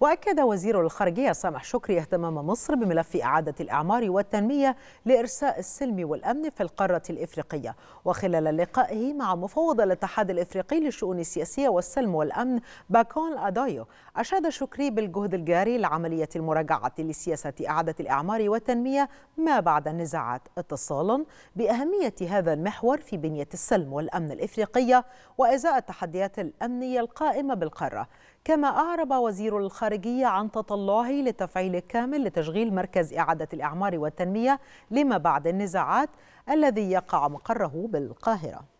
وأكد وزير الخارجية سامح شكري اهتمام مصر بملف إعادة الإعمار والتنمية لإرساء السلم والأمن في القارة الإفريقية وخلال لقائه مع مفوض الاتحاد الإفريقي للشؤون السياسية والسلم والأمن باكون أدايو أشاد شكري بالجهد الجاري لعملية المراجعة لسياسة إعادة الإعمار والتنمية ما بعد النزاعات اتصالا بأهمية هذا المحور في بنية السلم والأمن الإفريقية وإزاء التحديات الأمنية القائمة بالقارة كما أعرب وزير الخارجية عن تطلعه للتفعيل الكامل لتشغيل مركز إعادة الإعمار والتنمية لما بعد النزاعات الذي يقع مقره بالقاهرة